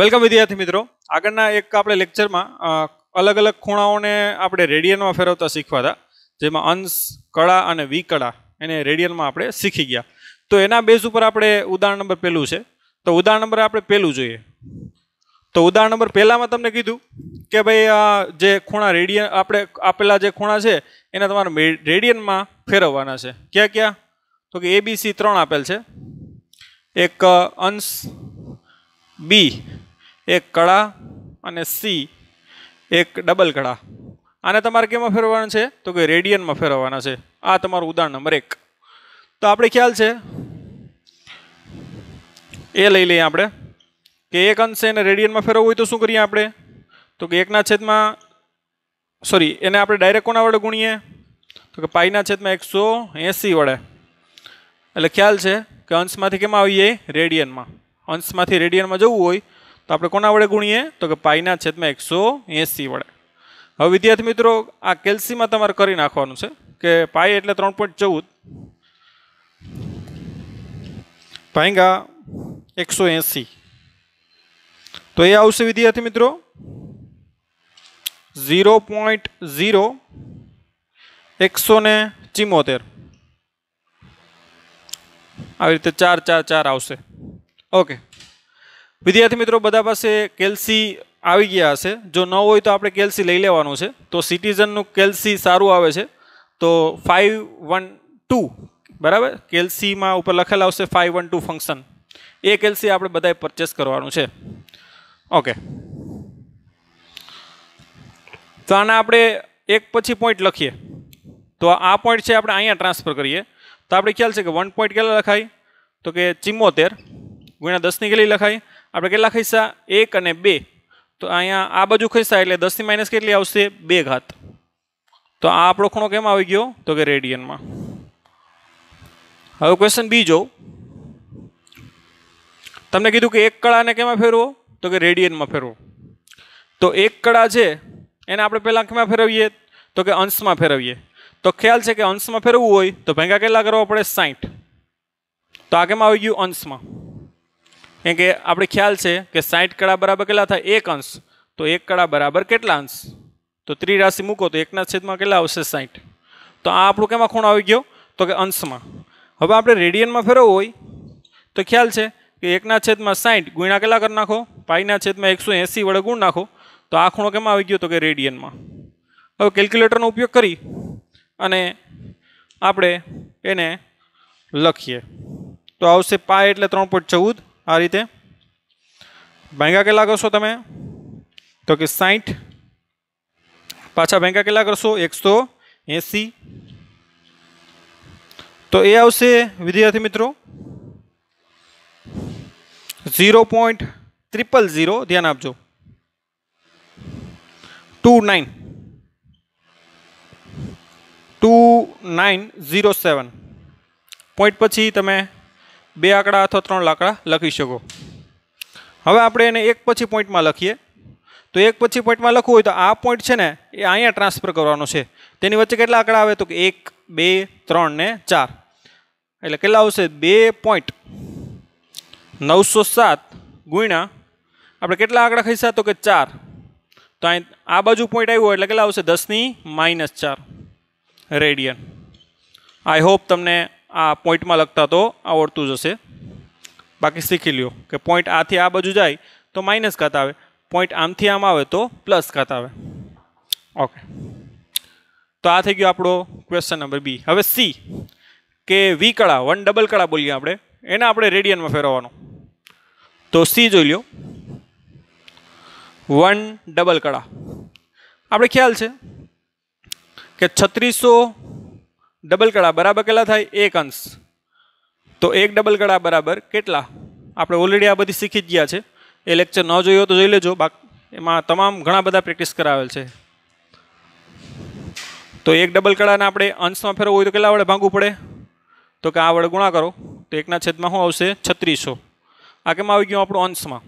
welcome વિદ્યાર્થી મિત્રો આગળના એક આપણે લેક્ચરમાં અલગ અલગ ખૂણાઓને આપણે રેડિયનમાં ફેરવતા શીખવા હતા જેમાં અંશ કળા અને વિકળા એને રેડિયનમાં આપણે શીખી ગયા તો એના બેઝ ઉપર આપણે ઉદાહરણ નંબર પહેલું છે તો ઉદાહરણ નંબર આપણે પહેલું જોઈએ તો ઉદાહરણ નંબર પહેલાંમાં તમને કીધું કે ભાઈ જે ખૂણા રેડિયન આપણે આપેલા જે ખૂણા છે એને તમારે રેડિયનમાં ફેરવવાના છે ક્યાં ક્યાં તો કે એબીસી ત્રણ આપેલ છે એક અંશ બી એક કળા અને સી એક ડબલ કળા આને તમારે કેમાં ફેરવવાનું છે તો કે રેડિયનમાં ફેરવવાના છે આ તમારું ઉદાહરણ નંબર એક તો આપણે ખ્યાલ છે એ લઈ લઈએ આપણે કે એક અંશ એને રેડિયનમાં ફેરવવું હોય તો શું કરીએ આપણે તો કે એકના છેદમાં સોરી એને આપણે ડાયરેક્ટ કોના વડે ગુણીએ તો કે પાઈના છેદમાં એકસો એંસી વડે એટલે ખ્યાલ છે કે અંશમાંથી કેમાં આવીએ રેડિયનમાં અંશમાંથી રેડિયનમાં જવું હોય તો આપણે કોના વડે ગુણીએ તો કે પાઈના છેદમાં એકસો એંસી વડે હવે વિદ્યાર્થી મિત્રો આ કેલ્સીમાં તમારે કરી નાખવાનું છે કે પાઈ એટલે ત્રણ પોઈન્ટ ચૌદ ભાંગા એકસો એંસી તો એ આવશે વિદ્યાર્થી મિત્રો ઝીરો પોઈન્ટ ઝીરો એકસો ને ચિમોતેર આવી રીતે ચાર ચાર ચાર આવશે ઓકે વિદ્યાર્થી મિત્રો બધા પાસે કેલ્સી આવી ગયા હશે જો ન હોય તો આપણે કેલ્સી લઈ લેવાનું છે તો સિટીઝનનું કેલ્સી સારું આવે છે તો ફાઇવ વન ટુ બરાબર કેલ્સીમાં ઉપર લખેલા આવશે ફાઇવ વન ટુ ફંક્શન એ કેલ્સી આપણે બધાએ પરચેસ કરવાનું છે ઓકે તો આના આપણે એક પછી પોઈન્ટ લખીએ તો આ પોઈન્ટ છે આપણે અહીંયા ટ્રાન્સફર કરીએ તો આપણે ખ્યાલ છે કે વન પોઈન્ટ કેટલા લખાય તો કે ચિમ્મોતેર ગુણ્યા દસની કેટલી લખાય આપણે કેટલા ખસ્યા એક અને બે તો અહીંયા આ બાજુ ખસ્યા એટલે દસની માઇનસ કેટલી આવશે બે ઘાત તો આ આપણો ખૂણો કેમ આવી ગયો તો કે રેડિયનમાં હવે ક્વેશ્ચન બીજો તમને કીધું કે એક કળાને કેમાં ફેરવો તો કે રેડિયનમાં ફેરવો તો એક કળા છે એને આપણે પહેલાં કેમાં ફેરવીએ તો કે અંશમાં ફેરવીએ તો ખ્યાલ છે કે અંશમાં ફેરવવું હોય તો ભેગા કેટલા કરવા પડે સાઠ તો આ કેમાં આવી ગયું અંશમાં કેમ કે આપણે ખ્યાલ છે કે સાઠ કળા બરાબર કેટલા થાય એક અંશ તો એક કળા બરાબર કેટલા અંશ તો ત્રિરાશિ મૂકો તો એકના છેદમાં કેટલા આવશે સાઠ તો આ આપણું કેમાં ખૂણો આવી ગયો તો કે અંશમાં હવે આપણે રેડિયનમાં ફેરવવું હોય તો ખ્યાલ છે કે એકના છેદમાં સાઠ ગુણા કેટલા કરી નાખો પાઈના છેદમાં એકસો એંસી વડે ગુણ નાખો તો આ ખૂણો કેમાં આવી ગયો તો કે રેડિયનમાં હવે કેલ્ક્યુલેટરનો ઉપયોગ કરી અને આપણે એને લખીએ તો આવશે પાય એટલે ત્રણ પોઈન્ટ ચૌદ આ રીતે બેંકા કેલા કરો છો તમે તો કે 60 પાછા બેંકા કેલા કરશો 180 તો એ આવશે વિદ્યાર્થી મિત્રો 0.00 ધ્યાન આપજો 29 2907 પોઈન્ટ પછી તમે બે આંકડા અથવા ત્રણ આંકડા લખી શકો હવે આપણે એને એક પછી પોઈન્ટમાં લખીએ તો એક પછી પોઈન્ટમાં લખવું હોય તો આ પોઈન્ટ છે ને એ અહીંયા ટ્રાન્સફર કરવાનો છે તેની વચ્ચે કેટલા આંકડા આવે તો કે એક બે ત્રણ ને ચાર એટલે કેટલા આવશે બે પોઈન્ટ નવસો સાત ગુણ્યા આપણે કેટલા આંકડા ખસ્યા તો કે ચાર તો અહીં આ બાજુ પોઈન્ટ આવ્યો એટલે કેટલા આવશે દસની માઇનસ ચાર રેડિયન આઈ હોપ તમને આ પોઈન્ટમાં લખતા તો આવડતું જશે બાકી શીખી લ્યો કે પોઈન્ટ આથી આ બાજુ જાય તો માઇનસ ખાત આવે પોઈન્ટ આમથી આમ આવે તો પ્લસ ખાત આવે ઓકે તો આ થઈ ગયો આપણો ક્વેશ્ચન નંબર બી હવે સી કે વી કળા વન ડબલ કળા બોલીએ આપણે એને આપણે રેડિયનમાં ફેરવવાનો તો સી જોઈ લ્યો વન ડબલ કળા આપણે ખ્યાલ છે કે છત્રીસો ડબલ કળા બરાબર કેટલા થાય એક અંશ તો એક ડબલ કળા બરાબર કેટલા આપણે ઓલરેડી આ બધી શીખી જ ગયા છે એ લેક્ચર ન જોયો તો જોઈ લેજો એમાં તમામ ઘણા બધા પ્રેક્ટિસ કરાવેલ છે તો એક ડબલ કળાને આપણે અંશમાં ફેરવવું હોય તો કેટલા વડે ભાંગવું પડે તો કે આ વડે ગુણા કરો તો એકના છેદમાં શું આવશે છત્રીસો આ કેમ આવી ગયું આપણું અંશમાં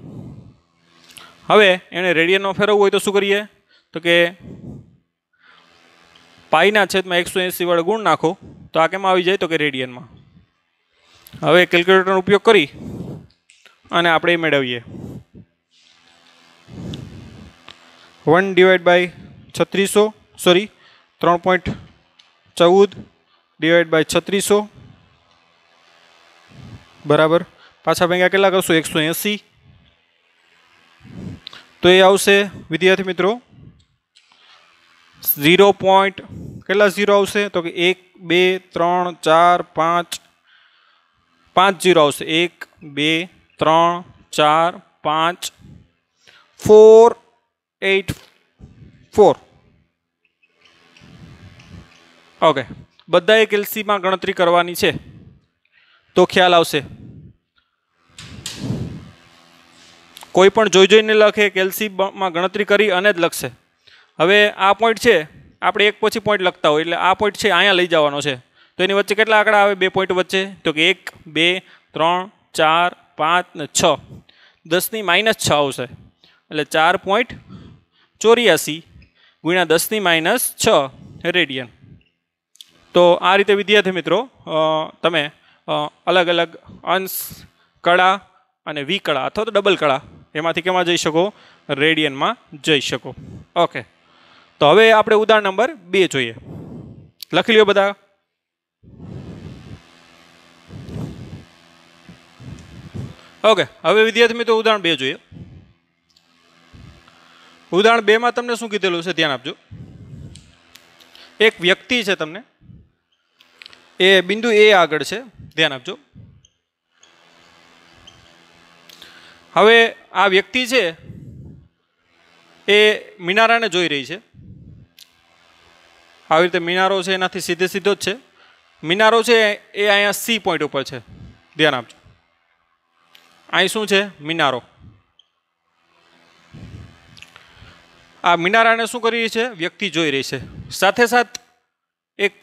હવે એણે રેડિયનમાં ફેરવવું હોય તો શું કરીએ તો કે પાઈના છેદમાં એકસો એંસી વડે ગુણ નાખો તો આ કેમાં આવી જાય તો કે રેડિયનમાં હવે કેલ્ક્યુલેટરનો ઉપયોગ કરી અને આપણે મેળવીએ વન ડિવાઈડ બાય છત્રીસો સોરી ત્રણ પોઈન્ટ ચૌદ ડિવાઈડ બાય છત્રીસો બરાબર પાછા ભેગા કેટલા કરશું એકસો એંસી તો એ આવશે વિદ્યાર્થી મિત્રો ઝીરો પોઈન્ટ કેટલા ઝીરો આવશે તો કે એક બે ત્રણ ચાર પાંચ પાંચ ઝીરો આવશે એક બે ત્રણ ચાર પાંચ ફોર એટ ફોર ઓકે બધા એક કેલ્સીમાં ગણતરી કરવાની છે તો ખ્યાલ આવશે કોઈ પણ જોઈ જોઈને લખે કેલ્સીમાં ગણતરી કરી અને જ લખશે હવે આ પોઈન્ટ છે આપણે એક પછી પોઈન્ટ લખતા હોય એટલે આ પોઈન્ટ છે અહીંયા લઈ જવાનો છે તો એની વચ્ચે કેટલા આંકડા આવે બે પોઈન્ટ વચ્ચે તો કે એક બે ત્રણ ચાર પાંચ ને છ દસની માઇનસ છ આવશે એટલે ચાર પોઈન્ટ ચોર્યાસી ગુણ્યા દસની માઇનસ છ રેડિયન તો આ રીતે વિદ્યાર્થી મિત્રો તમે અલગ અલગ અંશ કળા અને વી કળા અથવા તો ડબલ કળા એમાંથી કેમાં જઈ શકો રેડિયનમાં જઈ શકો ઓકે તો હવે આપણે ઉદાહરણ નંબર બે જોઈએ લખી લ્યો બધા ઓકે હવે વિદ્યાર્થી મિત્રો ઉદાહરણ બે જોઈએ ઉદાહરણ બેમાં તમને શું કીધેલું છે ધ્યાન આપજો એક વ્યક્તિ છે તમને એ બિંદુ એ આગળ છે ધ્યાન આપજો હવે આ વ્યક્તિ છે એ મિનારાને જોઈ રહી છે આવી રીતે મિનારો છે એનાથી સીધે સીધો જ છે મિનારો છે એ અહીંયા સી પોઈન્ટ ઉપર છે ધ્યાન આપજો અહીં શું છે મિનારો આ મિનારાને શું કરી રહી છે વ્યક્તિ જોઈ રહી છે સાથે સાથ એક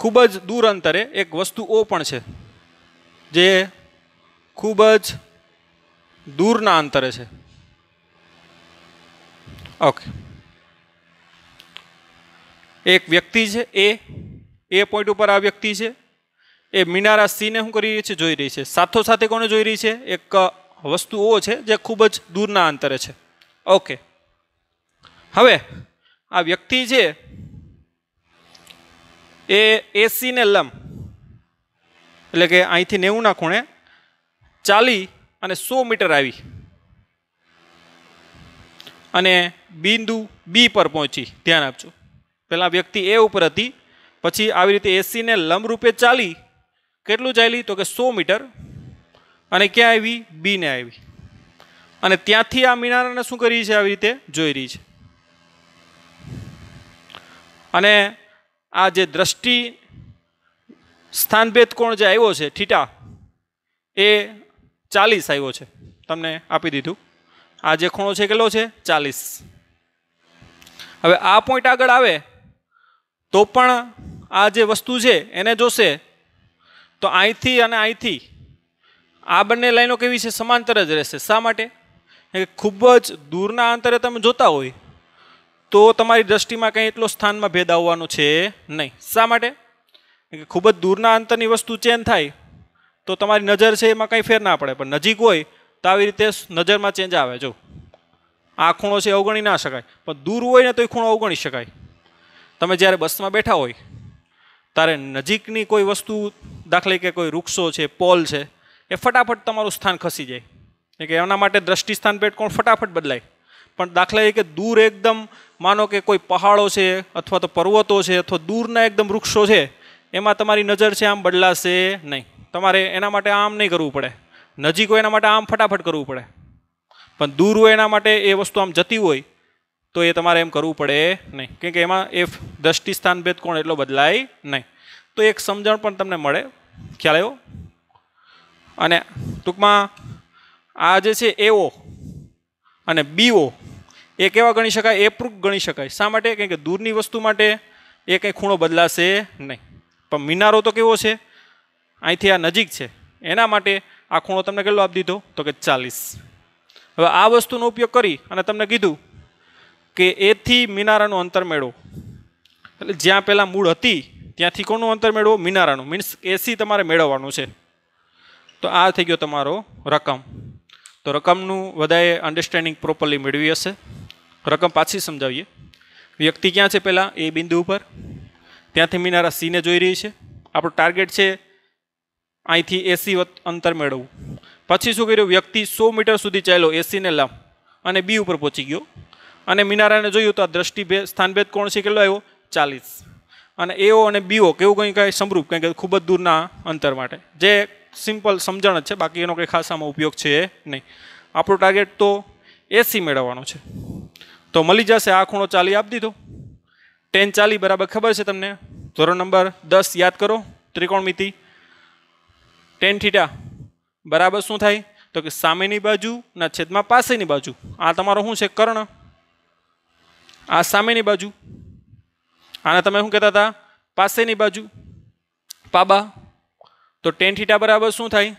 ખૂબ જ દૂર અંતરે એક વસ્તુ ઓ પણ છે જે ખૂબ જ દૂરના અંતરે છે ઓકે એક વ્યક્તિ છે એ એ પોઈન્ટ ઉપર આ વ્યક્તિ છે એ મિનારા સીને શું કરી રહી છે જોઈ રહી છે સાથો સાથે કોને જોઈ રહી છે એક વસ્તુ વસ્તુઓ છે જે ખૂબ જ દૂરના અંતરે છે ઓકે હવે આ વ્યક્તિ છે એ એસીને લંબ એટલે કે અહીંથી નેવુંના ખૂણે ચાલી અને સો મીટર આવી અને બિંદુ બી પર પહોંચી ધ્યાન આપજો પહેલાં વ્યક્તિ એ ઉપર હતી પછી આવી રીતે એસીને લંબરૂપે ચાલી કેટલું ચાલી તો કે સો મીટર અને ક્યાં આવી બીને આવી અને ત્યાંથી આ મિનારાને શું કરી છે આવી રીતે જોઈ રહી છે અને આ જે દ્રષ્ટિ સ્થાનભેદ કોણ જે આવ્યો છે ઠીટા એ ચાલીસ આવ્યો છે તમને આપી દીધું આ જે ખૂણો છે કેટલો છે ચાલીસ હવે આ પોઈન્ટ આગળ આવે તો પણ આ જે વસ્તુ છે એને જોશે તો અહીંથી અને અહીંથી આ બંને લાઈનો કેવી છે સમાંતર જ રહેશે શા માટે ખૂબ જ દૂરના અંતરે તમે જોતા હોય તો તમારી દ્રષ્ટિમાં કંઈ એટલો સ્થાનમાં ભેદ આવવાનો છે નહીં શા માટે ખૂબ જ દૂરના અંતરની વસ્તુ ચેન્જ થાય તો તમારી નજર છે એમાં કંઈ ફેર ના પડે પણ નજીક હોય તો આવી રીતે નજરમાં ચેન્જ આવે જો આ ખૂણો છે અવગણી ના શકાય પણ દૂર હોય ને તો એ ખૂણો અવગણી શકાય તમે જ્યારે બસમાં બેઠા હોય ત્યારે નજીકની કોઈ વસ્તુ દાખલે કે કોઈ વૃક્ષો છે પોલ છે એ ફટાફટ તમારું સ્થાન ખસી જાય કે એના માટે દ્રષ્ટિ સ્થાન પેટ કોણ ફટાફટ બદલાય પણ દાખલા કે દૂર એકદમ માનો કે કોઈ પહાડો છે અથવા તો પર્વતો છે અથવા દૂરના એકદમ વૃક્ષો છે એમાં તમારી નજર છે આમ બદલાશે નહીં તમારે એના માટે આમ નહીં કરવું પડે નજીક હોય એના માટે આમ ફટાફટ કરવું પડે પણ દૂર હોય એના માટે એ વસ્તુ આમ જતી હોય તો એ તમારે એમ કરવું પડે નહીં કેમ કે એમાં એ દ્રષ્ટિ સ્થાન ભેદ કોણ એટલો બદલાય નહીં તો એક સમજણ પણ તમને મળે ખ્યાલ આવ્યો અને ટૂંકમાં આ જે છે એઓ અને બીઓ એ કેવા ગણી શકાય એ પ્રૂફ ગણી શકાય શા માટે કંઈ કે દૂરની વસ્તુ માટે એ કંઈ ખૂણો બદલાશે નહીં પણ મિનારો તો કેવો છે અહીંથી આ નજીક છે એના માટે આ ખૂણો તમને કેટલો આપી દીધો તો કે ચાલીસ હવે આ વસ્તુનો ઉપયોગ કરી અને તમને કીધું કે એથી મિનારાનું અંતર મેળવો એટલે જ્યાં પહેલાં મૂળ હતી ત્યાંથી કોનું અંતર મેળવો મિનારાનું મીન્સ એસી તમારે મેળવવાનું છે તો આ થઈ ગયો તમારો રકમ તો રકમનું વધારે અન્ડરસ્ટેન્ડિંગ પ્રોપરલી મેળવી હશે રકમ પાછી સમજાવીએ વ્યક્તિ ક્યાં છે પહેલાં એ બિંદુ ઉપર ત્યાંથી મિનારા સીને જોઈ રહી છે આપણો ટાર્ગેટ છે અહીંથી એસી અંતર મેળવવું પછી શું કર્યું વ્યક્તિ સો મીટર સુધી ચાલ્યો એસીને લાવ અને બી ઉપર પહોંચી ગયો અને મિનારાને જોયું તો આ દ્રષ્ટિ દ્રષ્ટિભેદ સ્થાનભેદ કોણ છે કેટલો આવ્યો ચાલીસ અને એઓ અને બીઓ કેવું કંઈ કાંઈ સમરૂપ કંઈક ખૂબ જ દૂરના અંતર માટે જે સિમ્પલ સમજણ જ છે બાકી એનો કંઈ ખાસ આમાં ઉપયોગ છે નહીં આપણો ટાર્ગેટ તો એસી મેળવવાનો છે તો મળી જશે આ ખૂણો ચાલી આપી દીધો ટેન ચાલી બરાબર ખબર છે તમને ધોરણ નંબર દસ યાદ કરો ત્રિકોણમિતિ ટેન થીટા બરાબર શું થાય તો કે સામેની બાજુના છેદમાં પાસેની બાજુ આ તમારો શું છે કર્ણ આ સામેની બાજુ આના તમે શું કહેતા હતા પાસેની બાજુ પાબા તો ટેન થીટા બરાબર શું થાય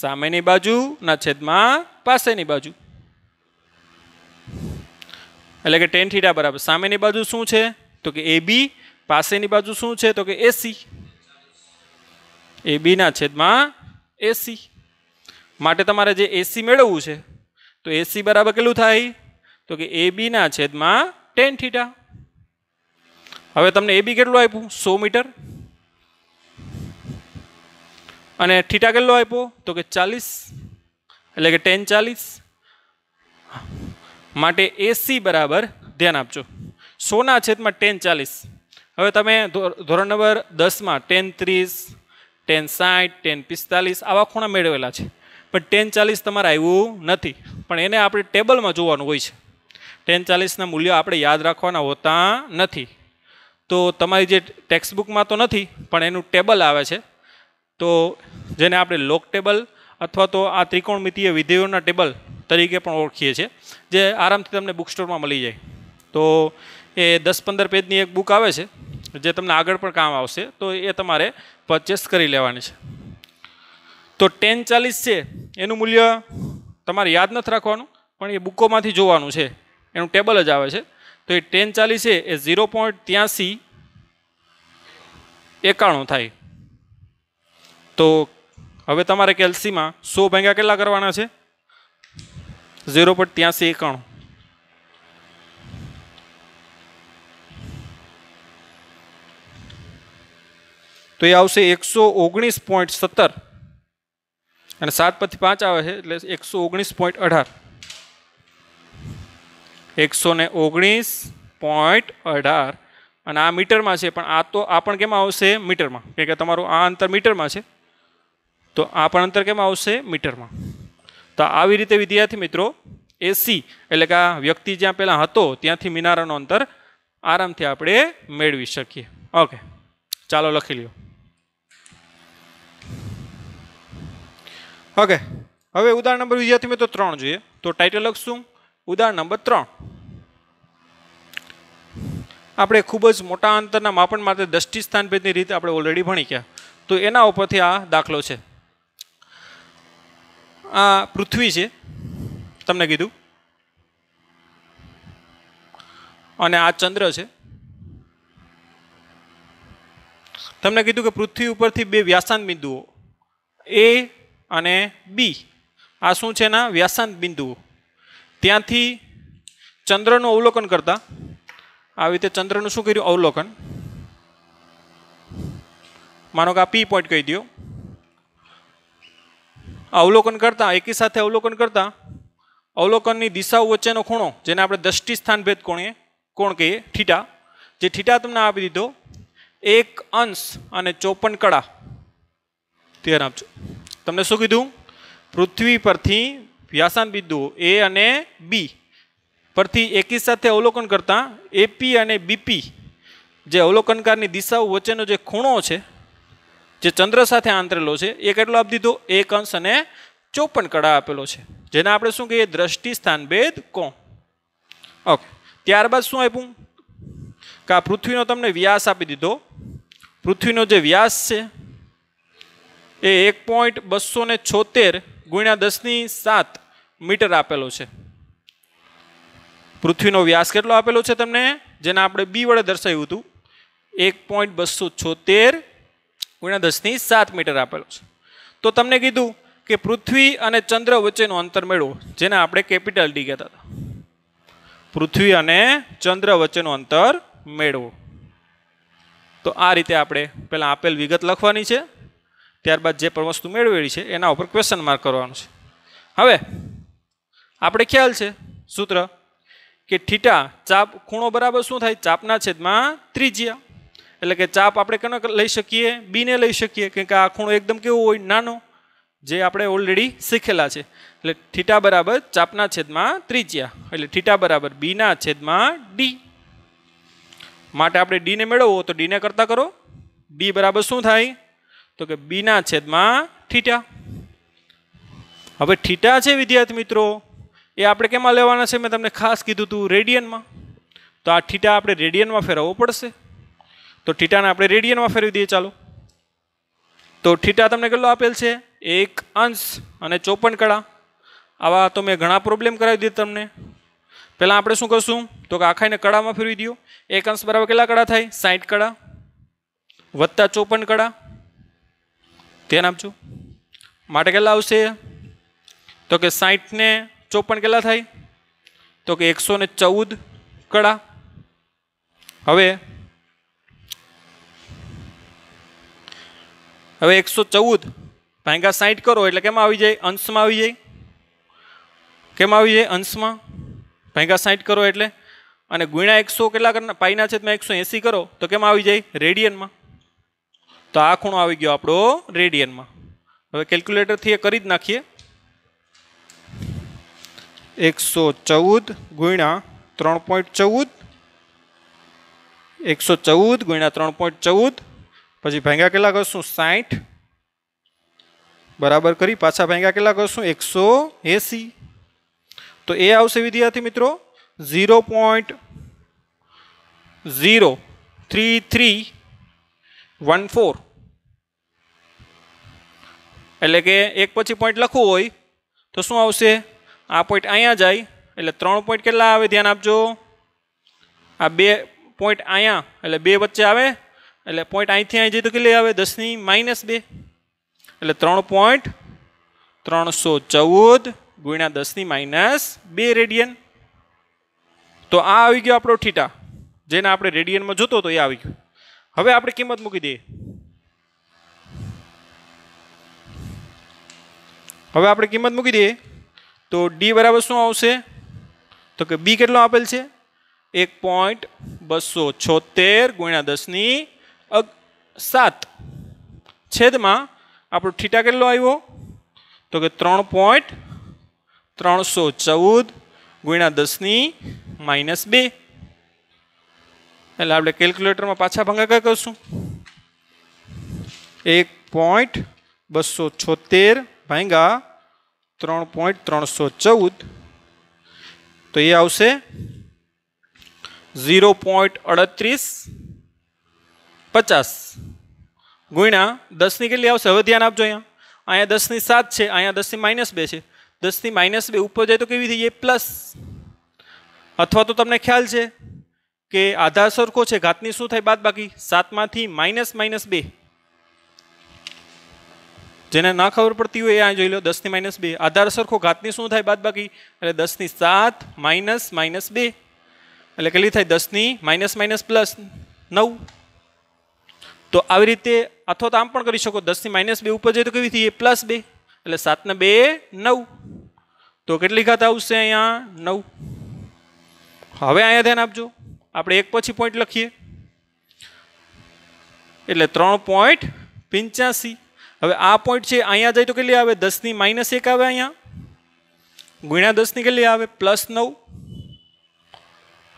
સામેની બાજુના છેદમાં પાસેની બાજુ એટલે કે ટેન થીટા બરાબર સામેની બાજુ શું છે તો કે એ બી પાસેની બાજુ શું છે તો કે એસી એ બીના છેદમાં એસી માટે તમારે જે એસી મેળવવું છે તો એસી બરાબર કેટલું થાય તો કે એ બીના છેદમાં ટેન થીટા હવે તમને એ બી કેટલું આપ્યું સો મીટર અને થીટા કેટલો આપ્યો તો કે ચાલીસ એટલે કે ટેન ચાલીસ માટે એસી બરાબર ધ્યાન આપજો સોના છેદમાં ટેન ચાલીસ હવે તમે ધોરણ નંબર દસમાં ટેન ત્રીસ ટેન સાઠ ટેન પિસ્તાલીસ આવા ખૂણા મેળવેલા છે પણ ટેન ચાલીસ તમારે આવ્યું નથી પણ એને આપણે ટેબલમાં જોવાનું હોય છે ટેન ચાલીસના મૂલ્યો આપણે યાદ રાખવાના હોતા નથી તો તમારી જે ટેક્સ્ટ બુકમાં તો નથી પણ એનું ટેબલ આવે છે તો જેને આપણે લોક ટેબલ અથવા તો આ ત્રિકોણમિતીય વિધેયોના ટેબલ તરીકે પણ ઓળખીએ છીએ જે આરામથી તમને બુક સ્ટોરમાં મળી જાય તો એ દસ પંદર પેજની એક બુક આવે છે જે તમને આગળ પણ કામ આવશે તો એ તમારે પરચેસ કરી લેવાની છે તો ટેન ચાલીસ છે એનું મૂલ્ય તમારે યાદ નથી રાખવાનું પણ એ બુકોમાંથી જોવાનું છે એનું ટેબલ જ આવે છે તો એ ટેન ચાલીસ છે એ ઝીરો પોઈન્ટ ત્યાંસી એકાણું થાય તો હવે તમારે કેલ્સીમાં સો ભાગ્યા કેટલા કરવાના છે ઝીરો પોઈન્ટ ત્યાંસી એકાણું તો એ આવશે એકસો ઓગણીસ પોઈન્ટ સત્તર અને સાત પછી પાંચ આવે છે એટલે એકસો ઓગણીસ પોઈન્ટ અઢાર એકસો ને ઓગણીસ પોઈન્ટ અઢાર અને આ મીટરમાં છે પણ આ તો આ પણ કેમ આવશે મીટરમાં કેમ કે તમારું આ અંતર મીટરમાં છે તો આ પણ અંતર કેમાં આવશે મીટરમાં તો આવી રીતે વિદ્યાર્થી મિત્રો એસી એટલે કે આ વ્યક્તિ જ્યાં પહેલાં હતો ત્યાંથી મિનારાનો અંતર આરામથી આપણે મેળવી શકીએ ઓકે ચાલો લખી લો ઓકે હવે ઉદાહરણ નંબર વિદ્યાર્થી મિત્રો ત્રણ જોઈએ તો ટાઈટલ લખશું ઉદાહરણ નંબર ત્રણ આપણે ખૂબ જ મોટા અંતરના માપન માટે દ્રષ્ટિ સ્થાનભેદની રીતે આપણે ઓલરેડી ભણી ગયા તો એના ઉપરથી આ દાખલો છે આ પૃથ્વી છે તમને કીધું અને આ ચંદ્ર છે તમને કીધું કે પૃથ્વી ઉપરથી બે વ્યાસાંત બિંદુઓ એ અને બી આ શું છે ના વ્યાસાંત બિંદુઓ ત્યાંથી ચંદ્રનું અવલોકન કરતા આવી રીતે ચંદ્રનું શું કર્યું અવલોકન માનો કે આ પી પોઈન્ટ કહી દો અવલોકન કરતાં એકી સાથે અવલોકન કરતાં અવલોકનની દિશાઓ વચ્ચેનો ખૂણો જેને આપણે દ્રષ્ટિ સ્થાન ભેદ કોણે કોણ કહીએ ઠીટા જે ઠીટા તમને આપી દીધો એક અંશ અને ચોપન કળા ધ્યાન આપજો તમને શું કીધું પૃથ્વી પરથી વ્યાસાન બિંદુઓ એ અને બી પરથી એકી સાથે અવલોકન કરતાં એપી અને બીપી જે અવલોકનકારની દિશાઓ વચ્ચેનો જે ખૂણો છે જે ચંદ્ર સાથે આંતરેલો છે એ કેટલો આપી દીધો એક અંશ અને ચોપન કડા આપેલો છે જેને આપણે શું કહીએ દ્રષ્ટિ સ્થાન ભેદ કોણ ઓકે ત્યારબાદ શું આપ્યું કે આ પૃથ્વીનો તમને વ્યાસ આપી દીધો પૃથ્વીનો જે વ્યાસ છે એ એક પોઈન્ટ બસો ને છોતેર ગુણ્યા દસની સાત મીટર આપેલો છે પૃથ્વીનો વ્યાસ કેટલો આપેલો છે તમને જેને આપણે બી વડે દર્શાવ્યું હતું એક પોઈન્ટ બસો છોતેર ગુણ્યા દસની સાત મીટર આપેલો છે તો તમને કીધું કે પૃથ્વી અને ચંદ્ર વચ્ચેનો અંતર મેળવો જેને આપણે કેપિટલ ડી કહેતા હતા પૃથ્વી અને ચંદ્ર વચ્ચેનો અંતર મેળવો તો આ રીતે આપણે પહેલાં આપેલ વિગત લખવાની છે ત્યારબાદ જે પણ વસ્તુ મેળવેલી છે એના ઉપર ક્વેશ્ચન માર્ક કરવાનું છે હવે આપણે ખ્યાલ છે સૂત્ર કે ઠીટા ચાપ ખૂણો બરાબર શું થાય ચાપના છેદમાં ત્રિજ્યા એટલે કે ચાપ આપણે કને લઈ શકીએ બીને લઈ શકીએ કે આ ખૂણો એકદમ કેવો હોય નાનો જે આપણે ઓલરેડી શીખેલા છે એટલે ઠીટા બરાબર ચાપના છેદમાં ત્રિજ્યા એટલે ઠીટા બરાબર બીના છેદમાં ડી માટે આપણે ડીને મેળવવો તો ડીને કરતા કરો ડી બરાબર શું થાય તો કે બીના છેદમાં ઠીટા હવે ઠીટા છે વિદ્યાર્થી મિત્રો એ આપણે કેમાં લેવાના છે મેં તમને ખાસ કીધું હતું રેડિયનમાં તો આ ઠીટા આપણે રેડિયનમાં ફેરવવો પડશે તો ઠીટાને આપણે રેડિયનમાં ફેરવી દઈએ ચાલો તો ઠીટા તમને કેટલો આપેલ છે એક અંશ અને ચોપન કળા આવા તો મેં ઘણા પ્રોબ્લેમ કરાવી દીધા તમને પહેલાં આપણે શું કરશું તો કે આખાઈને કળામાં ફેરવી દો એક અંશ બરાબર કેટલા કળા થાય સાઠ કળા વત્તા ચોપન કળા ધ્યાન આપજો માટે કેટલા આવશે તો કે સાઠને ચોપન કેટલા થાય તો કે એકસો ને ચૌદ કળા હવે હવે એકસો ચૌદ ભાંગા સાઠ કરો એટલે કેમ આવી જાય અંશમાં આવી જાય કેમ આવી જાય અંશમાં ભાંગા સાઠ કરો એટલે અને ગુણ્યા એકસો કેટલા કરના પાઈના છેદમાં એકસો એંસી કરો તો કેમ આવી જાય રેડિયનમાં તો આ ખૂણો આવી ગયો આપણો રેડિયનમાં હવે કેલ્ક્યુલેટરથી એ કરી જ નાખીએ એકસો ચૌદ ગુણ્યા ત્રણ પોઈન્ટ ચૌદ એકસો ચૌદ ગુણ્યા ત્રણ પોઈન્ટ ચૌદ પછી ભાંગ્યા કેટલા કરશું સાઠ બરાબર કરી પાછા ભાંગ્યા કેટલા કરશું એકસો એસી તો એ આવશે વિદ્યાર્થી મિત્રો zero point zero three three one four એટલે કે એક પછી પોઈન્ટ લખવું હોય તો શું આવશે આ પોઈન્ટ અહીંયા જાય એટલે ત્રણ પોઈન્ટ કેટલા આવે ધ્યાન આપજો આ બે પોઈન્ટ અહીંયા એટલે બે વચ્ચે આવે એટલે પોઈન્ટ અહીંથી અહીં જઈ તો કેટલી આવે દસની માઇનસ બે એટલે ત્રણ પોઈન્ટ ત્રણસો ચૌદ ગુણ્યા દસની માઇનસ બે રેડિયન તો આ આવી ગયો આપણો ઠીટા જેને આપણે રેડિયનમાં જોતો હતો એ આવી ગયો હવે આપણે કિંમત મૂકી દઈએ હવે આપણે કિંમત મૂકી દઈએ તો ડી બરાબર શું આવશે તો કે બી કેટલો આપેલ છે એક પોઈન્ટ બસો છોતેર ગુણ્યા દસની સાત છેદમાં આપણો ઠીટા કેટલો આવ્યો તો કે ત્રણ પોઈન્ટ ત્રણસો ચૌદ ગુણ્યા દસની માઇનસ બે એટલે આપણે કેલ્ક્યુલેટરમાં પાછા ભંગાકાર કરશું એક પોઈન્ટ બસો છોતેર ભાંગા ત્રણ પોઈન્ટ ત્રણસો ચૌદ તો એ આવશે ઝીરો પોઈન્ટ અડત્રીસ પચાસ ગુણ્યા દસની કેટલી આવશે હવે ધ્યાન આપજો અહીંયા અહીંયા દસની સાત છે અહીંયા દસની માઇનસ બે છે દસની માઇનસ બે ઉપર જાય તો કેવી થઈ જાય પ્લસ અથવા તો તમને ખ્યાલ છે કે આધાર સરખો છે ઘાતની શું થાય બાદ બાકી સાતમાંથી માઇનસ માઇનસ બે જેને ના ખબર પડતી હોય એ આ જોઈ લો દસની માઇનસ બે આધાર સરખો ઘાતની શું થાય બાદ બાકી એટલે દસની સાત માઇનસ માઇનસ બે એટલે કેટલી થાય દસની માઇનસ માઇનસ પ્લસ નવ તો આવી રીતે અથવા તો આમ પણ કરી શકો દસની માઇનસ બે ઉપર જાય તો કેવી થઈ પ્લસ બે એટલે સાતને બે નવ તો કેટલી ઘાત આવશે અહીંયા નવ હવે અહીંયા ધ્યાન આપજો આપણે એક પછી પોઈન્ટ લખીએ એટલે ત્રણ પોઈન્ટ પંચ્યાસી હવે આ પોઈન્ટ છે અહીંયા જાય તો કેટલી આવે દસની માઇનસ એક આવે અહીંયા ગુણ્યા દસની કેટલી આવે પ્લસ નવ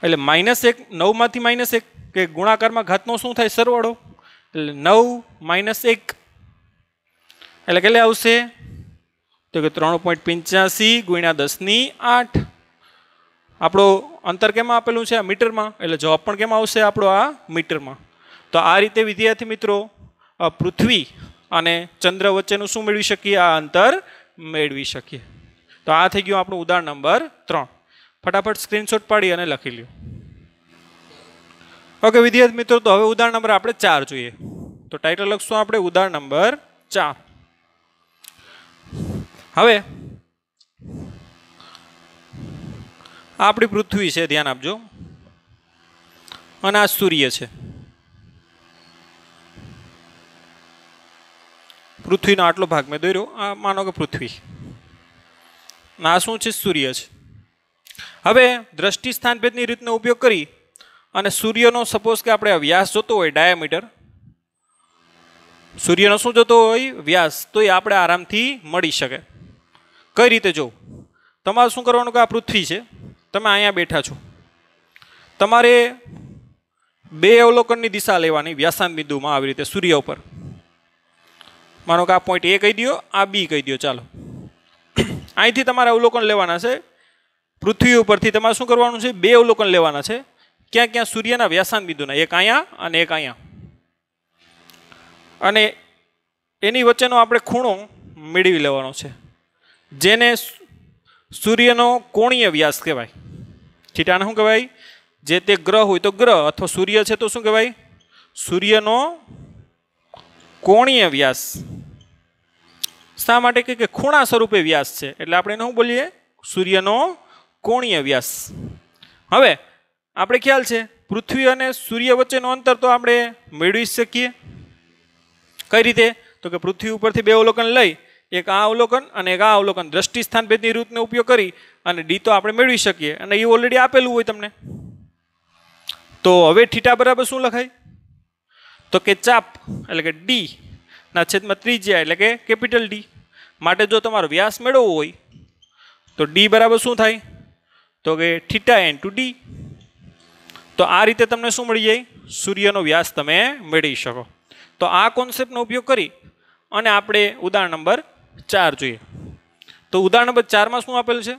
એટલે માઇનસ એક નવમાંથી માઇનસ એક કે ગુણાકારમાં ઘાતનો શું થાય સરવાળો એટલે નવ માઇનસ એક એટલે કેટલે આવશે તો કે ત્રણ પોઈન્ટ પંચ્યાસી ગુણ્યા દસની આઠ આપણો અંતર કેમાં આપેલું છે આ મીટરમાં એટલે જવાબ પણ કેમ આવશે આપણો આ મીટરમાં તો આ રીતે વિદ્યાર્થી મિત્રો પૃથ્વી અને ચંદ્ર વચ્ચેનું શું મેળવી શકીએ આ અંતર મેળવી શકીએ તો આ થઈ ગયું આપણું ઉદાહરણ નંબર ત્રણ ફટાફટ સ્ક્રીનશોટ પાડી અને લખી લ્યો ઓકે વિદ્યાર્થી મિત્રો તો હવે ઉદાહરણ નંબર આપણે ચાર જોઈએ તો ટાઇટલ લખશું આપણે ઉદાહરણ નંબર ચાર હવે આપણી પૃથ્વી છે ધ્યાન આપજો અને આ સૂર્ય છે પૃથ્વીનો આટલો ભાગ મેં દોર્યો આ માનો કે પૃથ્વી આ શું છે સૂર્ય છે હવે દ્રષ્ટિ સ્થાનભેદની રીતનો ઉપયોગ કરી અને સૂર્યનો સપોઝ કે આપણે વ્યાસ જોતો હોય ડાયામીટર સૂર્યનો શું જોતો હોય વ્યાસ તો એ આપણે આરામથી મળી શકે કઈ રીતે જો તમારે શું કરવાનું કે આ પૃથ્વી છે તમે અહીંયા બેઠા છો તમારે બે અવલોકનની દિશા લેવાની વ્યાસાન બિંદુમાં આવી રીતે સૂર્ય ઉપર માનો કે આ પોઈન્ટ એ કહી દો આ બી કહી દો ચાલો અહીંથી તમારે અવલોકન લેવાના છે પૃથ્વી ઉપરથી તમારે શું કરવાનું છે બે અવલોકન લેવાના છે ક્યાં ક્યાં સૂર્યના વ્યાસાન બિંદુના એક અહીંયા અને એક અહીંયા અને એની વચ્ચેનો આપણે ખૂણો મેળવી લેવાનો છે જેને સૂર્યનો કોણીય વ્યાસ કહેવાય છીટાને શું કહેવાય જે તે ગ્રહ હોય તો ગ્રહ અથવા સૂર્ય છે તો શું કહેવાય સૂર્યનો કોણીય વ્યાસ શા માટે કે ખૂણા સ્વરૂપે વ્યાસ છે એટલે આપણે એને શું બોલીએ સૂર્યનો કોણીય વ્યાસ હવે આપણે ખ્યાલ છે પૃથ્વી અને સૂર્ય વચ્ચેનો અંતર તો આપણે મેળવી શકીએ કઈ રીતે તો કે પૃથ્વી ઉપરથી બે અવલોકન લઈ એક આ અવલોકન અને એક આ અવલોકન દ્રષ્ટિ સ્થાન ભેદની રૂટનો ઉપયોગ કરી અને ડી તો આપણે મેળવી શકીએ અને એ ઓલરેડી આપેલું હોય તમને તો હવે ઠીટા બરાબર શું લખાય તો કે ચાપ એટલે કે ડી ના છેદમાં ત્રિજ્યા એટલે કે કેપિટલ ડી માટે જો તમારો વ્યાસ મેળવવો હોય તો ડી બરાબર શું થાય તો કે થીટા એન ટુ ડી તો આ રીતે તમને શું મળી જાય સૂર્યનો વ્યાસ તમે મેળવી શકો તો આ કોન્સેપ્ટનો ઉપયોગ કરી અને આપણે ઉદાહરણ નંબર ચાર જોઈએ તો ઉદાહરણ નંબર ચારમાં શું આપેલું છે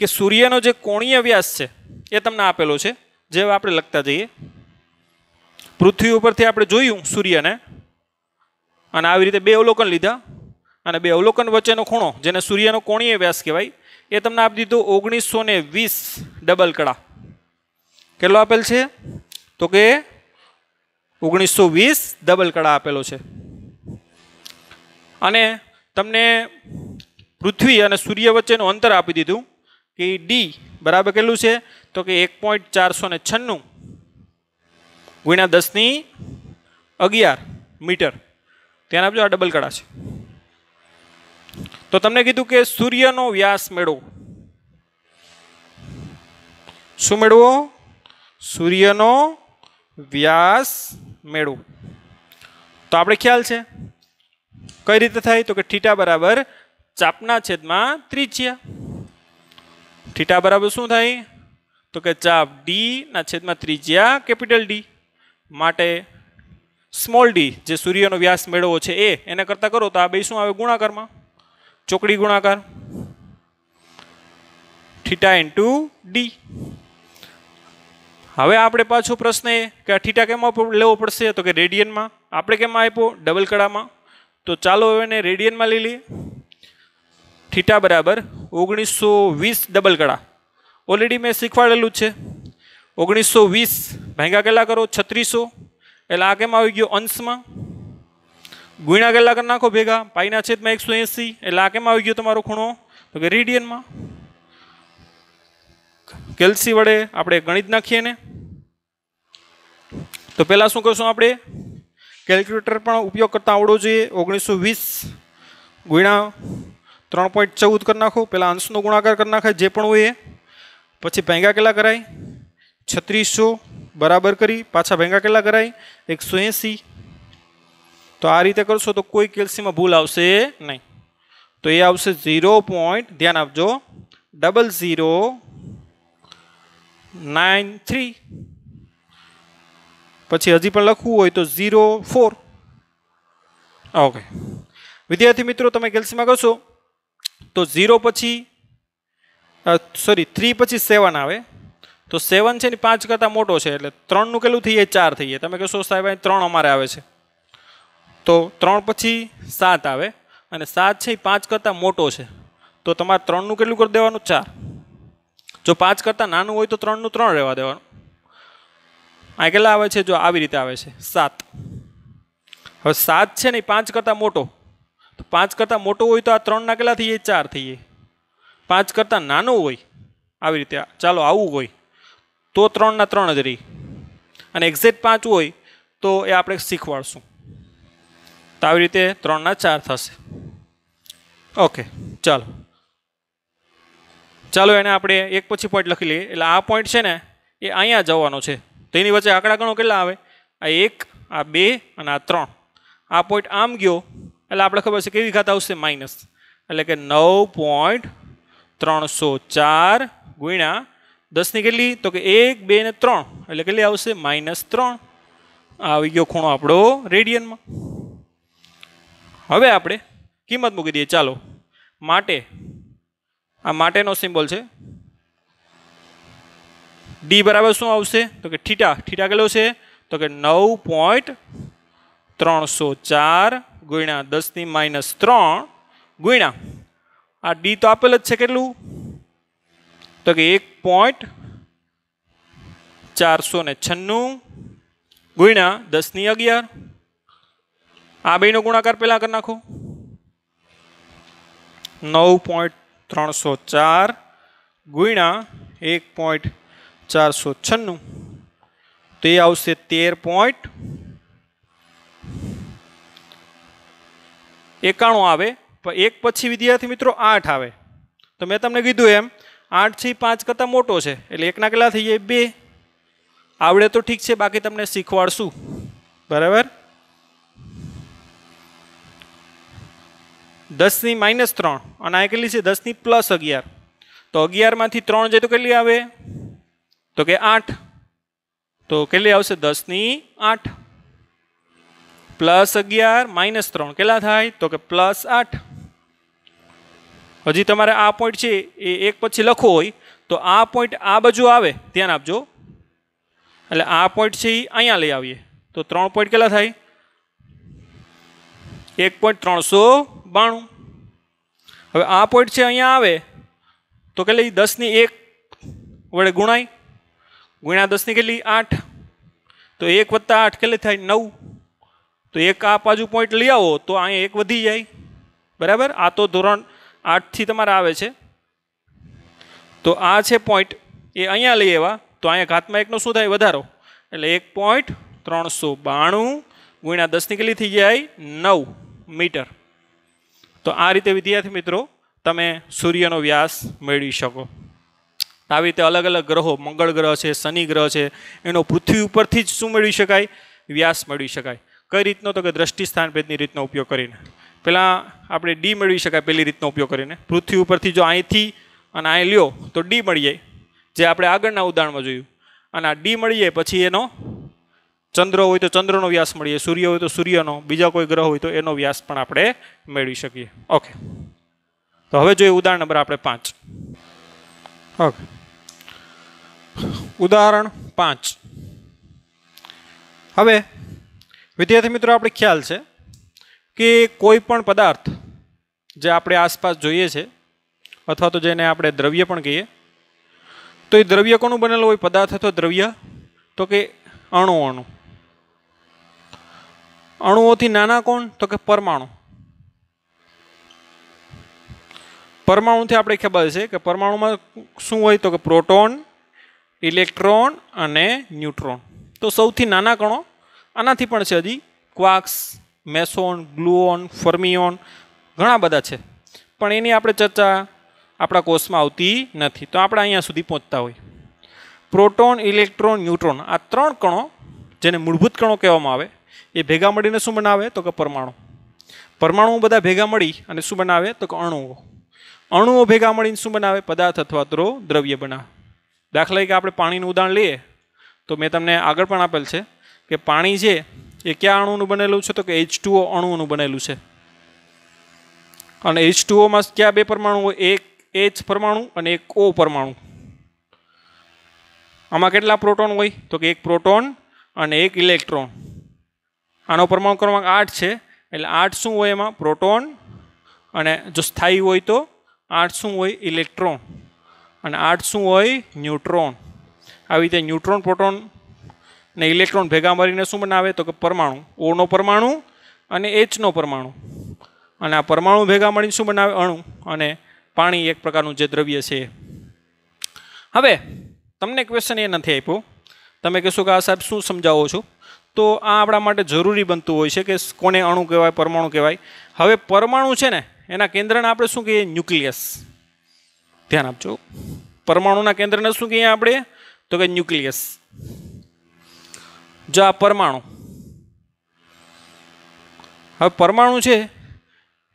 કે સૂર્યનો જે કોણીય વ્યાસ છે એ તમને આપેલો છે જે આપણે લખતા જઈએ પૃથ્વી ઉપરથી આપણે જોયું સૂર્યને અને આવી રીતે બે અવલોકન લીધા અને બે અવલોકન વચ્ચેનો ખૂણો જેને સૂર્યનો કોણીય વ્યાસ કહેવાય એ તમને આપી દીધો ઓગણીસો ને વીસ ડબલ કળા કેટલો આપેલ છે તો કે ઓગણીસો વીસ ડબલ કળા આપેલો છે અને તમને પૃથ્વી અને સૂર્ય વચ્ચેનું અંતર આપી દીધું કે ડી બરાબર કેટલું છે તો કે એક પોઈન્ટ ચારસો ને છન્નું ગુણ્યા દસની અગિયાર મીટર ધ્યાન આપજો આ ડબલ કડા છે તો તમને કીધું કે સૂર્યનો વ્યાસ મેળવો શું મેળવો સૂર્યનો વ્યાસ મેળવો તો આપણે ખ્યાલ છે કઈ રીતે થાય તો કે ઠીટા બરાબર ચાપના છેદમાં ત્રિજ્યા ઠીટા બરાબર શું થાય તો કે ચાપ ડી ના છેદમાં ત્રિજ્યા કેપિટલ ડી માટે સ્મોલ ડી જે સૂર્યનો વ્યાસ મેળવો છે એ એને કરતાં કરો તો આ બે શું આવે ગુણાકારમાં ચોકડી ગુણાકાર થીટા ઇન્ટુ ડી હવે આપણે પાછો પ્રશ્ન એ કે આ ઠીટા કેમાં લેવો પડશે તો કે રેડિયનમાં આપણે કેમાં આપ્યો ડબલ કડામાં તો ચાલો હવે એને રેડિયનમાં લઈ લઈએ ઠીટા બરાબર ઓગણીસો વીસ ડબલ કડા ઓલરેડી મેં શીખવાડેલું છે ઓગણીસો વીસ ભાંગ્યા કેટલા કરો છત્રીસો એટલે આ કેમ આવી ગયો અંશમાં ગુણ્યા કેટલા કરી નાખો ભેગા પાઈના છેદમાં એકસો એંસી એટલે આ કેમ આવી ગયો તમારો ખૂણો તો કે રેડિયનમાં કેલ્સી વડે આપણે ગણિત નાખીએ ને તો પહેલાં શું કરશું આપણે કેલ્ક્યુલેટર પણ ઉપયોગ કરતા આવડવો જોઈએ ઓગણીસો વીસ ગુણ્યા ત્રણ પોઈન્ટ ચૌદ કરી નાખો પહેલાં અંશનો ગુણાકાર કરી નાખાય જે પણ હોય એ પછી ભેગા કેટલા કરાય છત્રીસો બરાબર કરી પાછા ભેગા કેટલા કરાય એકસો એંસી તો આ રીતે કરશો તો કોઈ કેલ્સીમાં ભૂલ આવશે નહીં તો એ આવશે ઝીરો પોઈન્ટ ધ્યાન આપજો ડબલ ઝીરો નાઇન થ્રી પછી હજી પણ લખવું હોય તો ઝીરો ફોર ઓકે વિદ્યાર્થી મિત્રો તમે કેલ્સીમાં કરશો તો ઝીરો પછી સોરી થ્રી પછી સેવન આવે તો સેવન છે ને પાંચ કરતાં મોટો છે એટલે ત્રણનું કેટલું થઈએ ચાર થઈએ તમે કહેશો સાહેબ અહીં ત્રણ અમારે આવે છે તો ત્રણ પછી સાત આવે અને સાત છે એ પાંચ કરતાં મોટો છે તો તમારે ત્રણનું કેટલું કરી દેવાનું ચાર જો પાંચ કરતાં નાનું હોય તો ત્રણનું ત્રણ રહેવા દેવાનું આ કેટલા આવે છે જો આવી રીતે આવે છે સાત હવે સાત છે ને એ પાંચ કરતાં મોટો તો પાંચ કરતાં મોટો હોય તો આ ત્રણના કેટલા થઈએ ચાર થઈએ પાંચ કરતાં નાનો હોય આવી રીતે ચાલો આવું હોય તો ત્રણના ત્રણ જ રહી અને એક્ઝેક્ટ પાંચ હોય તો એ આપણે શીખવાડશું તો આવી રીતે ત્રણના ચાર થશે ઓકે ચાલો ચાલો એને આપણે એક પછી પોઈન્ટ લખી લઈએ એટલે આ પોઈન્ટ છે ને એ અહીંયા જવાનો છે તો એની વચ્ચે આંકડા ગણો કેટલા આવે આ એક આ બે અને આ ત્રણ આ પોઈન્ટ આમ ગયો એટલે આપણે ખબર છે કેવી ઘાત આવશે માઇનસ એટલે કે નવ પોઈન્ટ ત્રણસો ચાર ગુણ્યા દસની કેટલી તો કે એક બે ને ત્રણ એટલે કેટલી આવશે માઇનસ ત્રણ આવી ગયો ખૂણો આપણો રેડિયનમાં હવે આપણે કિંમત મૂકી દઈએ ચાલો માટે આ માટેનો સિમ્બોલ છે ડી બરાબર શું આવશે તો કે ઠીટા ઠીટા કેટલો છે તો કે નવ પોઈન્ટ ત્રણસો ચાર ગુણ્યા દસની માઇનસ ત્રણ ગુણ્યા આ ડી તો આપેલ જ છે કેટલું તો કે એક પોઈન્ટ ચારસો ને છન્નું ગુણ્યા દસની અગિયાર આ બેનો ગુણાકાર પહેલાં કરી નાખો નવ પોઈન્ટ ત્રણસો ચાર ગુણ્યા એક પોઈન્ટ ચારસો છન્નું તે આવશે તેર પોઈન્ટ એકાણું આવે એક પછી વિદ્યાર્થી મિત્રો આઠ આવે તો મેં તમને કીધું એમ આઠથી પાંચ કરતાં મોટો છે એટલે એકના કેટલા થઈ જાય બે આવડે તો ઠીક છે બાકી તમને શીખવાડશું બરાબર દસની માઇનસ ત્રણ અને આ કેટલી છે દસની પ્લસ અગિયાર તો અગિયારમાંથી ત્રણ જાય તો કેટલી આવે તો કે આઠ તો કેટલી આવશે દસની આઠ પ્લસ અગિયાર માઇનસ ત્રણ કેટલા થાય તો કે પ્લસ આઠ હજી તમારે આ પોઈન્ટ છે એ એક પછી લખવો હોય તો આ પોઈન્ટ આ બાજુ આવે ધ્યાન આપજો એટલે આ પોઈન્ટ છે એ અહીંયા લઈ આવીએ તો ત્રણ પોઈન્ટ કેટલા થાય એક પોઈન્ટ ત્રણસો બાણું હવે આ પોઈન્ટ છે અહીંયા આવે તો કેટલી દસની એક વડે ગુણાય ગુણ્યા દસની કેટલી આઠ તો એક વત્તા આઠ કેટલી થાય નવ તો એક આ બાજુ પોઈન્ટ લઈ આવો તો અહીંયા એક વધી જાય બરાબર આ તો ધોરણ આઠથી તમારે આવે છે તો આ છે પોઈન્ટ એ અહીંયા લઈ એવા તો અહીંયા ઘાતમાં એકનો શું થાય વધારો એટલે એક પોઈન્ટ ત્રણસો બાણું ગુણ્યા દસની કેટલી થઈ જાય નવ મીટર તો આ રીતે વિદ્યાર્થી મિત્રો તમે સૂર્યનો વ્યાસ મેળવી શકો આવી રીતે અલગ અલગ ગ્રહો મંગળ ગ્રહ છે શનિ ગ્રહ છે એનો પૃથ્વી ઉપરથી જ શું મેળવી શકાય વ્યાસ મેળવી શકાય કઈ રીતનો તો કે દ્રષ્ટિ સ્થાન ભેદની રીતનો ઉપયોગ કરીને પહેલાં આપણે ડી મેળવી શકાય પહેલી રીતનો ઉપયોગ કરીને પૃથ્વી ઉપરથી જો અહીંથી અને અહીં લ્યો તો ડી મળી જાય જે આપણે આગળના ઉદાહરણમાં જોયું અને આ ડી મળી જાય પછી એનો ચંદ્ર હોય તો ચંદ્રનો વ્યાસ મળીએ સૂર્ય હોય તો સૂર્યનો બીજા કોઈ ગ્રહ હોય તો એનો વ્યાસ પણ આપણે મેળવી શકીએ ઓકે તો હવે જોઈએ ઉદાહરણ નંબર આપણે પાંચ ઓકે ઉદાહરણ પાંચ હવે વિદ્યાર્થી મિત્રો આપણે ખ્યાલ છે કે કોઈ પણ પદાર્થ જે આપણે આસપાસ જોઈએ છે અથવા તો જેને આપણે દ્રવ્ય પણ કહીએ તો એ દ્રવ્ય કોનું બનેલું હોય પદાર્થ અથવા દ્રવ્ય તો કે અણુ અણુ અણુઓથી નાના કોણ તો કે પરમાણુ પરમાણુથી આપણે ખબર છે કે પરમાણુમાં શું હોય તો કે પ્રોટોન ઇલેક્ટ્રોન અને ન્યુટ્રોન તો સૌથી નાના કણો આનાથી પણ છે હજી ક્વાક્સ મેસોન ગ્લુઓન ફર્મિયોન ઘણા બધા છે પણ એની આપણે ચર્ચા આપણા કોર્સમાં આવતી નથી તો આપણે અહીંયા સુધી પહોંચતા હોય પ્રોટોન ઇલેક્ટ્રોન ન્યુટ્રોન આ ત્રણ કણો જેને મૂળભૂત કણો કહેવામાં આવે એ ભેગા મળીને શું બનાવે તો કે પરમાણુ પરમાણુઓ બધા ભેગા મળી અને શું બનાવે તો કે અણુઓ અણુઓ ભેગા મળીને શું બનાવે પદાર્થ અથવા તો દ્રવ્ય બનાવે દાખલા તરીકે આપણે પાણીનું ઉદાહરણ લઈએ તો મેં તમને આગળ પણ આપેલ છે કે પાણી છે એ કયા અણુનું બનેલું છે તો કે એચ ટુઓ અણુનું બનેલું છે અને એચ ટુઓમાં કયા બે પરમાણુ હોય એક એચ પરમાણુ અને એક ઓ પરમાણુ આમાં કેટલા પ્રોટોન હોય તો કે એક પ્રોટોન અને એક ઇલેક્ટ્રોન આનો પરમાણુ ક્રમાંક આઠ છે એટલે આઠ શું હોય એમાં પ્રોટોન અને જો સ્થાયી હોય તો આઠ શું હોય ઇલેક્ટ્રોન અને આઠ શું હોય ન્યુટ્રોન આવી રીતે ન્યુટ્રોન પ્રોટોન ને ઇલેક્ટ્રોન ભેગા મળીને શું બનાવે તો કે પરમાણુ ઓનો પરમાણુ અને એચનો પરમાણુ અને આ પરમાણુ ભેગા મળીને શું બનાવે અણુ અને પાણી એક પ્રકારનું જે દ્રવ્ય છે હવે તમને ક્વેશ્ચન એ નથી આપ્યો તમે કહેશો કે આ સાહેબ શું સમજાવો છો તો આ આપણા માટે જરૂરી બનતું હોય છે કે કોને અણુ કહેવાય પરમાણુ કહેવાય હવે પરમાણુ છે ને એના કેન્દ્રને આપણે શું કહીએ ન્યુક્લિયસ ધ્યાન આપજો પરમાણુના કેન્દ્રને શું કહીએ આપણે તો કે ન્યુક્લિયસ જો આ પરમાણુ હવે પરમાણુ છે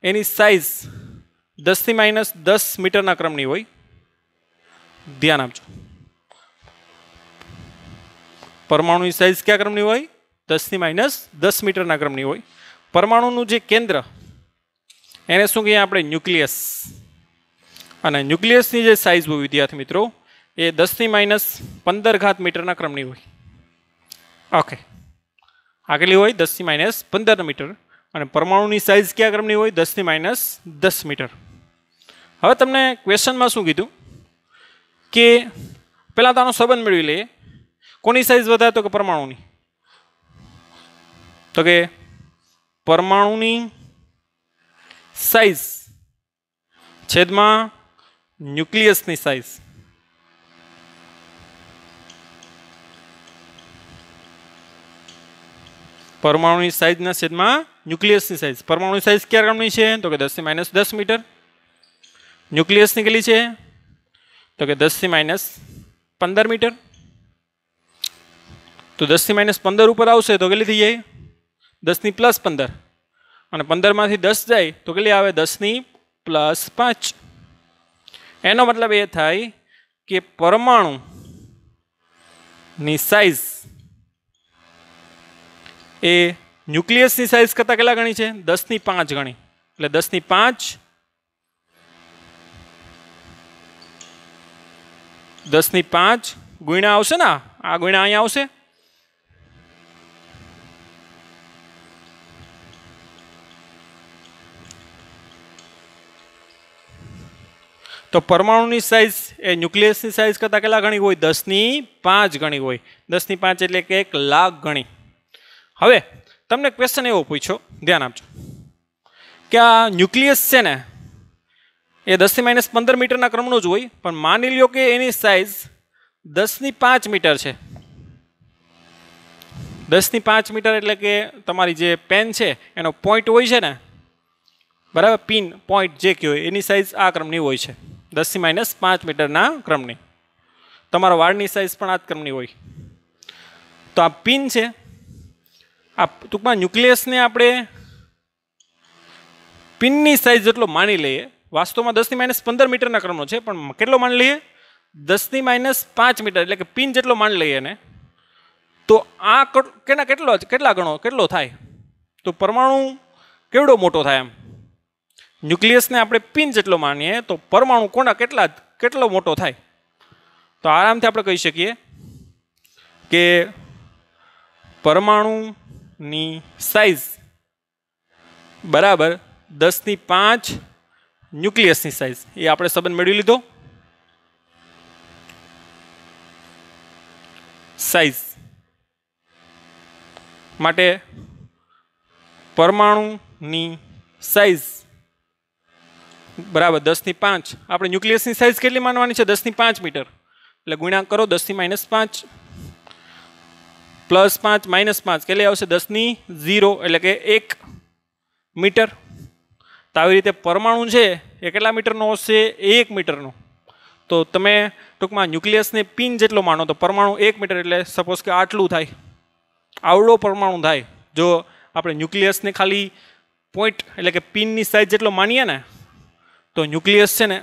એની સાઇઝ દસથી માઇનસ દસ મીટરના ક્રમની હોય ધ્યાન આપજો પરમાણુની સાઇઝ કયા ક્રમની હોય દસથી માઇનસ દસ મીટરના ક્રમની હોય પરમાણુનું જે કેન્દ્ર એને શું કહીએ આપણે ન્યુક્લિયસ અને ન્યુક્લિયસની જે સાઇઝ હોય વિદ્યાર્થી મિત્રો એ દસથી માઇનસ પંદર ઘાત મીટરના ક્રમની હોય ઓકે આગલી હોય દસથી માઇનસ પંદર મીટર અને પરમાણુની સાઇઝ કયા ક્રમની હોય દસથી માઇનસ દસ મીટર હવે તમને ક્વેશ્ચનમાં શું કીધું કે પહેલાં તો આનો સંબંધ મેળવી લઈએ કોની સાઇઝ વધારે તો કે પરમાણુની તો કે પરમાણુની સાઇઝ છેદમાં ન્યુક્લિયસની સાઇઝ પરમાણુની સાઇઝના છેદમાં ન્યુક્લિયસની સાઇઝ પરમાણુની સાઇઝ ક્યાં રકમની છે તો કે દસથી માઇનસ દસ મીટર ન્યુક્લિયસની કેટલી છે તો કે દસથી માઇનસ પંદર મીટર તો દસથી માઇનસ પંદર ઉપર આવશે તો કેટલી થઈ જાય દસની પ્લસ પંદર અને પંદરમાંથી દસ જાય તો કેટલી આવે દસની પ્લસ પાંચ એનો મતલબ એ થાય કે પરમાણુની સાઇઝ એ ન્યુક્લિયસની સાઇઝ કરતાં કેટલા ગણી છે દસની પાંચ ગણી એટલે દસની પાંચ દસની પાંચ ગુણ્યા આવશે ને આ ગુણ્યા અહીંયા આવશે તો પરમાણુની સાઇઝ એ ન્યુક્લિયસની સાઇઝ કરતાં કેટલા ગણી હોય દસની પાંચ ગણી હોય દસની પાંચ એટલે કે એક લાખ ગણી હવે તમને ક્વેશ્ચન એવો પૂછ્યો ધ્યાન આપજો કે આ ન્યુક્લિયસ છે ને એ દસથી માઇનસ પંદર મીટરના ક્રમનો જ હોય પણ માની લ્યો કે એની સાઇઝ દસની પાંચ મીટર છે દસની પાંચ મીટર એટલે કે તમારી જે પેન છે એનો પોઈન્ટ હોય છે ને બરાબર પિન પોઈન્ટ જે કહેવાય એની સાઇઝ આ ક્રમની હોય છે દસથી માઇનસ પાંચ મીટરના ક્રમની તમારા વાળની સાઇઝ પણ આ જ ક્રમની હોય તો આ પિન છે આ ટૂંકમાં ન્યુક્લિયસને આપણે પિનની સાઇઝ જેટલો માની લઈએ વાસ્તવમાં દસની માઇનસ પંદર મીટરના ક્રમનો છે પણ કેટલો માની લઈએ દસની માઇનસ પાંચ મીટર એટલે કે પિન જેટલો માની લઈએ ને તો આ કેના કેટલો કેટલા ગણો કેટલો થાય તો પરમાણુ કેવડો મોટો થાય એમ ન્યુક્લિયસને આપણે પિન જેટલો માનીએ તો પરમાણુ કોના કેટલા કેટલો મોટો થાય તો આરામથી આપણે કહી શકીએ કે પરમાણુ ની સાઇઝ બરાબર દસની પાંચ ન્યુક્લિયસની સાઇઝ એ આપણે સંબંધ મેળવી લીધો સાઇઝ માટે પરમાણુની સાઇઝ બરાબર દસની પાંચ આપણે ન્યુક્લિયસની સાઇઝ કેટલી માનવાની છે દસની પાંચ મીટર એટલે ગુણાંક કરો દસની માઇનસ પાંચ પ્લસ પાંચ માઇનસ પાંચ કેટલી આવશે દસની ઝીરો એટલે કે એક મીટર તો આવી રીતે પરમાણુ છે એ કેટલા મીટરનો હશે એક મીટરનો તો તમે ટૂંકમાં ન્યુક્લિયસને પિન જેટલો માનો તો પરમાણુ એક મીટર એટલે સપોઝ કે આટલું થાય આવડો પરમાણુ થાય જો આપણે ન્યુક્લિયસને ખાલી પોઈન્ટ એટલે કે પિનની સાઇઝ જેટલો માનીએ ને તો ન્યુક્લિયસ છે ને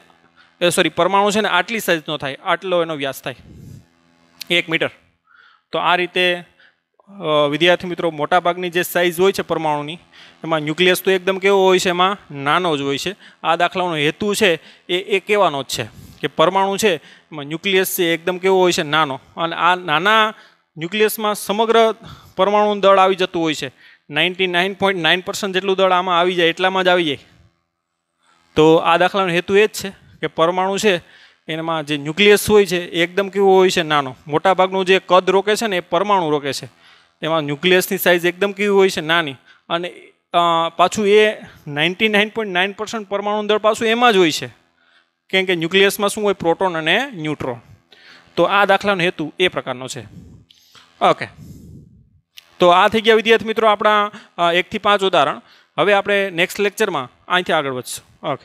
એ સોરી પરમાણુ છે ને આટલી સાઇઝનો થાય આટલો એનો વ્યાસ થાય એક મીટર તો આ રીતે વિદ્યાર્થી મિત્રો મોટાભાગની જે સાઇઝ હોય છે પરમાણુની એમાં ન્યુક્લિયસ તો એકદમ કેવો હોય છે એમાં નાનો જ હોય છે આ દાખલાનો હેતુ છે એ એ કહેવાનો જ છે કે પરમાણુ છે એમાં ન્યુક્લિયસ છે એકદમ કેવો હોય છે નાનો અને આ નાના ન્યુક્લિયસમાં સમગ્ર પરમાણુ દળ આવી જતું હોય છે ninety nine point nine percent જેટલું દળ આમાં આવી જાય એટલામાં જ આવી જાય તો આ દાખલાનો હેતુ એ જ છે કે પરમાણુ છે એનામાં જે ન્યુક્લિયસ હોય છે એકદમ કેવો હોય છે નાનો મોટાભાગનું જે કદ રોકે છે ને એ પરમાણુ રોકે છે એમાં ન્યુક્લિયસની સાઇઝ એકદમ કેવી હોય છે નાની અને પાછું એ ninety nine point nine percent પરમાણુ દળ પાછું એમાં જ હોય છે કેમ કે ન્યુક્લિયસમાં શું હોય પ્રોટોન અને ન્યુટ્રોન તો આ દાખલાનો હેતુ એ પ્રકારનો છે ઓકે તો આ થઈ ગયા વિદ્યાર્થી મિત્રો આપણા એકથી પાંચ ઉદાહરણ હવે આપણે નેક્સ્ટ લેક્ચરમાં અહીંથી આગળ વધશું ઓકે